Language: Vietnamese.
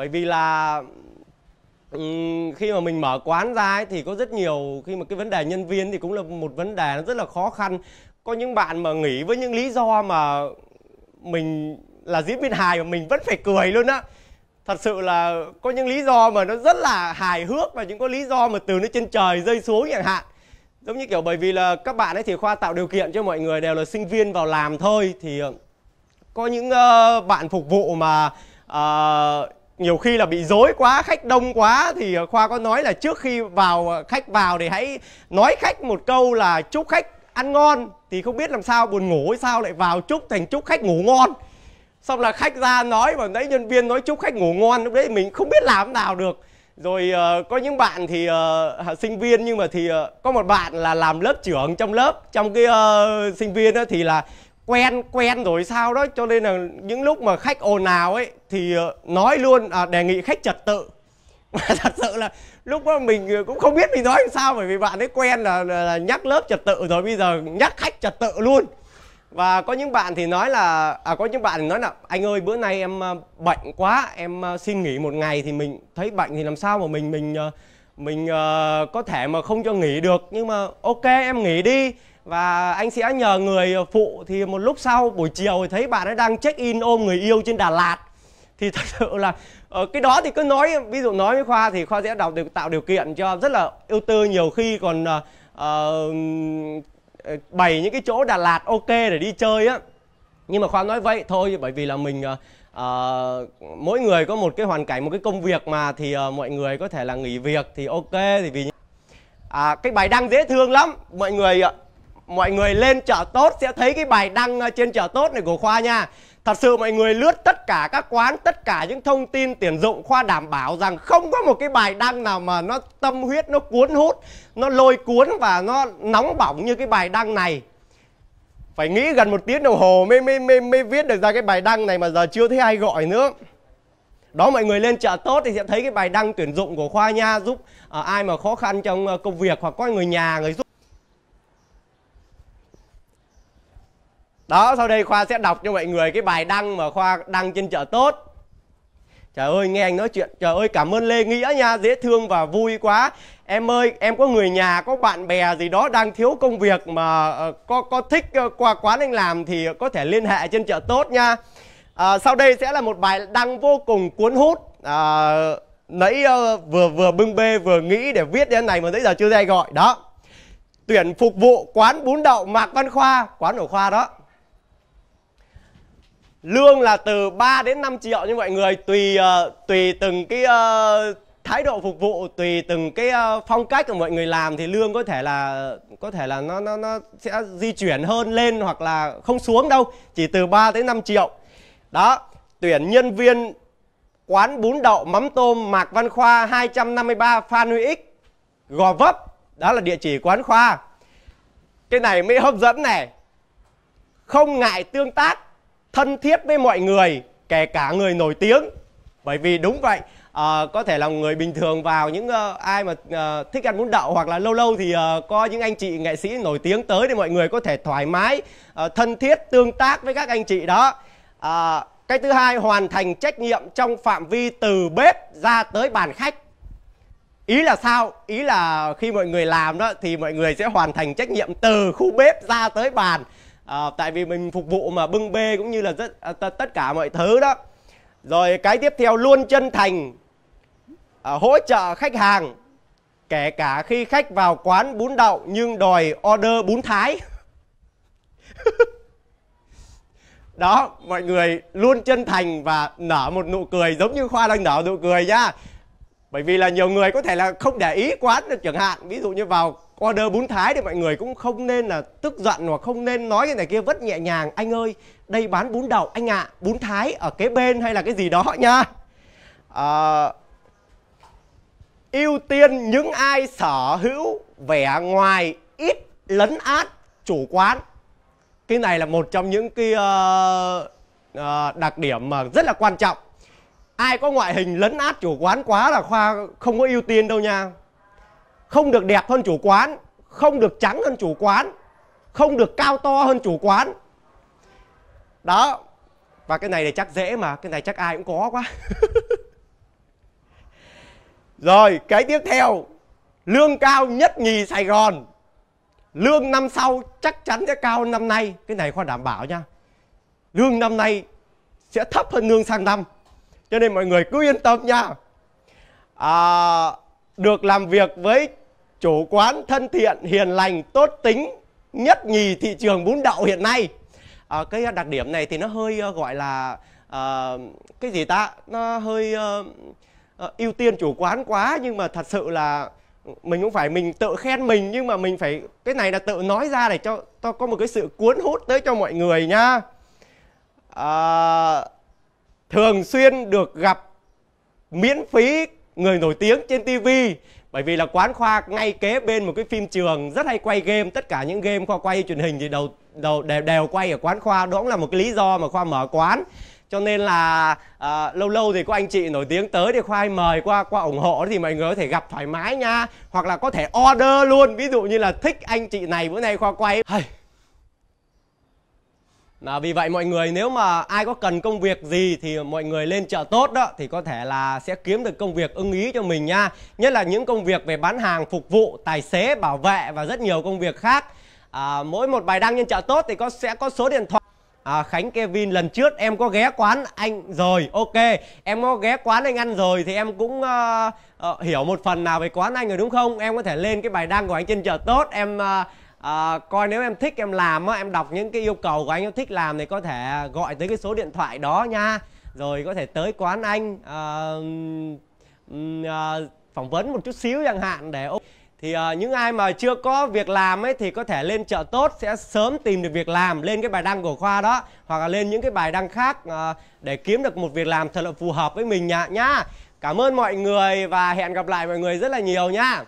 bởi vì là ừ, khi mà mình mở quán ra ấy, thì có rất nhiều khi mà cái vấn đề nhân viên thì cũng là một vấn đề rất là khó khăn có những bạn mà nghỉ với những lý do mà mình là diễn viên hài mà mình vẫn phải cười luôn á thật sự là có những lý do mà nó rất là hài hước và những có lý do mà từ nó trên trời rơi xuống chẳng hạn giống như kiểu bởi vì là các bạn ấy thì khoa tạo điều kiện cho mọi người đều là sinh viên vào làm thôi thì có những uh, bạn phục vụ mà uh, nhiều khi là bị dối quá khách đông quá thì khoa có nói là trước khi vào ờ, khách vào thì hãy nói khách một câu là chúc khách ăn ngon thì không biết làm sao buồn ngủ hay sao lại vào chúc thành chúc khách ngủ ngon xong là khách ra nói và đấy nhân viên nói chúc khách ngủ ngon lúc đấy mình không biết làm nào được rồi ờ, có những bạn thì uh, sinh viên nhưng mà thì uh, có một bạn là làm lớp trưởng trong lớp trong cái uh, sinh viên đó thì là quen quen rồi sao đó cho nên là những lúc mà khách ồn ào ấy thì ờ, nói luôn à, đề nghị khách trật tự mà thật sự là lúc đó mình ờ, cũng không biết mình nói làm sao bởi vì bạn ấy quen là, là, là nhắc lớp trật tự rồi bây giờ nhắc khách trật tự luôn và có những bạn thì nói là à, có những bạn thì nói là anh ơi bữa nay em ờ, bệnh quá em xin nghỉ một ngày thì mình thấy bệnh thì làm sao mà mình mình mình uh, có thể mà không cho nghỉ được nhưng mà ok em nghỉ đi và anh sẽ nhờ người phụ thì một lúc sau buổi chiều thì thấy bạn ấy đang check in ôm người yêu trên Đà Lạt thì thật sự là ở ờ, cái đó thì cứ nói ví dụ nói với khoa thì khoa sẽ đào tạo điều kiện cho rất là ưu tư nhiều khi còn uh, uh, bày những cái chỗ Đà Lạt ok để đi chơi á nhưng mà khoa nói vậy thôi bởi vì là mình uh, à, mỗi người có một cái hoàn cảnh một cái công việc mà thì à, mọi người có thể là nghỉ việc thì ok thì vì à, cái bài đăng dễ thương lắm mọi người ạ ờ, mọi người lên chợ tốt sẽ thấy cái bài đăng trên chợ tốt này của khoa nha thật sự mọi người lướt tất cả các quán tất cả những thông tin tuyển dụng khoa đảm bảo rằng không có một cái bài đăng nào mà nó tâm huyết nó cuốn hút nó lôi cuốn và nó nóng bỏng như cái bài đăng này phải nghĩ gần một tiếng đồng hồ mới mới mới mới viết được ra cái bài đăng này mà giờ chưa thấy ai gọi nữa đó mọi người lên chợ tốt thì sẽ thấy cái bài đăng tuyển dụng của khoa nha giúp à, ai mà khó khăn trong ờ, công việc hoặc có người nhà người giúp đó sau đây khoa sẽ đọc cho mọi người cái bài đăng mà khoa đăng trên chợ tốt Trời ơi nghe anh nói chuyện Trời ơi cảm ơn Lê Nghĩa nha Dễ thương và vui quá Em ơi em có người nhà có bạn bè gì đó Đang thiếu công việc mà ờ, có, có thích ờ, qua quán anh làm Thì có thể liên hệ trên chợ tốt nha à, Sau đây sẽ là một bài đăng vô cùng cuốn hút à, Nãy uh, vừa vừa bưng bê vừa nghĩ để viết đến này Mà tới giờ chưa ra gọi Đó Tuyển phục vụ quán bún đậu Mạc Văn Khoa Quán ở Khoa đó lương là từ 3 đến 5 triệu như mọi người tùy ờ, tùy từng cái ờ, thái độ phục vụ tùy từng cái ờ, phong cách của mọi người làm thì lương có thể là có thể là nó nó nó sẽ di chuyển hơn lên hoặc là không xuống đâu, chỉ từ 3 đến 5 triệu. Đó, tuyển nhân viên quán bún đậu mắm tôm Mạc Văn Khoa 253 Phan Huy x Gò Vấp. Đó là địa chỉ quán Khoa. Cái này mới hấp dẫn này. Không ngại tương tác thân thiết với mọi người kể cả người nổi tiếng bởi vì đúng vậy à, có thể là người bình thường vào những uh, ai mà uh, thích ăn bún đậu hoặc là lâu lâu thì uh, có những anh chị nghệ sĩ nổi tiếng tới thì mọi người có thể thoải mái uh, thân thiết tương tác với các anh chị đó à, cái thứ hai hoàn thành trách nhiệm trong phạm vi từ bếp ra tới bàn khách ý là sao ý là khi mọi người làm đó thì mọi người sẽ hoàn thành trách nhiệm từ khu bếp ra tới bàn à, tại vì mình phục vụ mà bưng bê cũng như là rất à, tất cả mọi thứ đó rồi cái tiếp theo luôn chân thành à, hỗ trợ khách hàng kể cả khi khách vào quán bún đậu nhưng đòi order bún thái đó mọi người luôn chân thành và nở một nụ cười giống như khoa đang nở nụ cười nhá bởi vì là nhiều người có thể là không để ý quá chẳng hạn ví dụ như vào order bún thái thì mọi người cũng không nên là tức giận hoặc không nên nói cái này kia vất nhẹ nhàng anh ơi đây bán bún đậu anh ạ à, bún thái ở kế bên hay là cái gì đó nha à, ưu tiên những ai sở hữu vẻ ngoài ít lấn át chủ quán cái này là một trong những cái uh, uh, đặc điểm mà rất là quan trọng ai có ngoại hình lấn át chủ quán quá là khoa không có ưu tiên đâu nha không được đẹp hơn chủ quán không được trắng hơn chủ quán không được cao to hơn chủ quán đó và cái này thì chắc dễ mà cái này chắc ai cũng có quá rồi cái tiếp theo lương cao nhất nhì sài gòn lương năm sau chắc chắn sẽ cao hơn năm nay cái này khoa đảm bảo nha lương năm nay sẽ thấp hơn lương sang năm cho nên mọi người cứ yên tâm nha à, được làm việc với chủ quán thân thiện hiền lành tốt tính nhất nhì thị trường bún đậu hiện nay à, cái đặc điểm này thì nó hơi ờ, gọi là uh, cái gì ta nó hơi uh, ưu tiên chủ quán quá nhưng mà thật sự là mình cũng phải mình tự khen mình nhưng mà mình phải cái này là tự nói ra để cho, cho có một cái sự cuốn hút tới cho mọi người nha à, thường xuyên được gặp miễn phí người nổi tiếng trên TV bởi vì là quán khoa ngay kế bên một cái phim trường rất hay quay game tất cả những game khoa quay truyền hình thì đầu đầu đều, đều quay ở quán khoa đó cũng là một cái lý do mà khoa mở quán cho nên là à, lâu lâu thì có anh chị nổi tiếng tới thì khoa hay mời qua qua ủng hộ thì mọi người có thể gặp thoải mái nha hoặc là có thể order luôn ví dụ như là thích anh chị này bữa nay khoa quay À, vì vậy mọi người nếu mà ai có cần công việc gì thì mọi người lên chợ tốt đó thì có thể là sẽ kiếm được công việc ưng ý cho mình nha. Nhất là những công việc về bán hàng, phục vụ, tài xế, bảo vệ và rất nhiều công việc khác. À, mỗi một bài đăng trên chợ tốt thì có sẽ có số điện thoại. À, Khánh Kevin lần trước em có ghé quán anh rồi ok em có ghé quán anh ăn rồi thì em cũng uh, uh, hiểu một phần nào về quán anh rồi đúng không em có thể lên cái bài đăng của anh trên chợ tốt em uh, à, coi nếu em thích em làm á em đọc những cái yêu cầu của anh em thích làm thì có thể à, gọi tới cái số điện thoại đó nha rồi có thể tới quán anh à, à, phỏng vấn một chút xíu chẳng hạn để thì à, những ai mà chưa có việc làm ấy thì có thể lên chợ tốt sẽ sớm tìm được việc làm lên cái bài đăng của khoa đó hoặc là lên những cái bài đăng khác à, để kiếm được một việc làm thật là phù hợp với mình nhá nhá cảm ơn mọi người và hẹn gặp lại mọi người rất là nhiều nhá